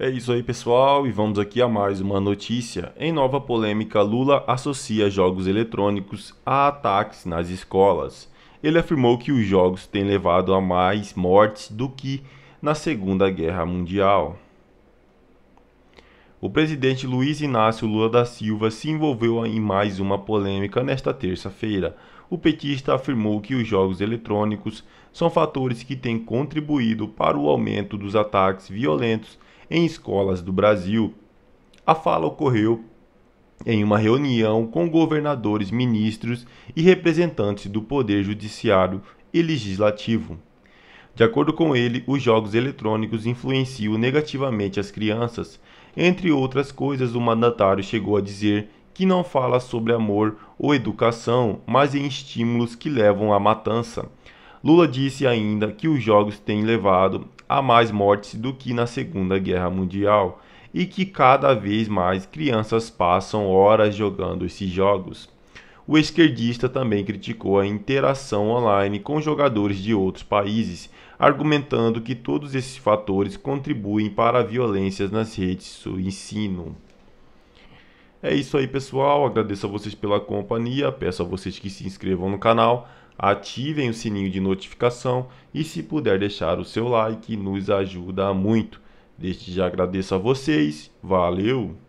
É isso aí, pessoal, e vamos aqui a mais uma notícia. Em nova polêmica, Lula associa jogos eletrônicos a ataques nas escolas. Ele afirmou que os jogos têm levado a mais mortes do que na Segunda Guerra Mundial. O presidente Luiz Inácio Lula da Silva se envolveu em mais uma polêmica nesta terça-feira. O petista afirmou que os jogos eletrônicos são fatores que têm contribuído para o aumento dos ataques violentos em escolas do Brasil. A fala ocorreu em uma reunião com governadores, ministros e representantes do Poder Judiciário e Legislativo. De acordo com ele, os jogos eletrônicos influenciam negativamente as crianças, entre outras coisas, o mandatário chegou a dizer que não fala sobre amor ou educação, mas em estímulos que levam à matança. Lula disse ainda que os jogos têm levado a mais mortes do que na Segunda Guerra Mundial e que cada vez mais crianças passam horas jogando esses jogos. O esquerdista também criticou a interação online com jogadores de outros países, argumentando que todos esses fatores contribuem para violências nas redes do ensino. É isso aí, pessoal. Agradeço a vocês pela companhia. Peço a vocês que se inscrevam no canal, ativem o sininho de notificação e, se puder, deixar o seu like, nos ajuda muito. Desde já agradeço a vocês. Valeu!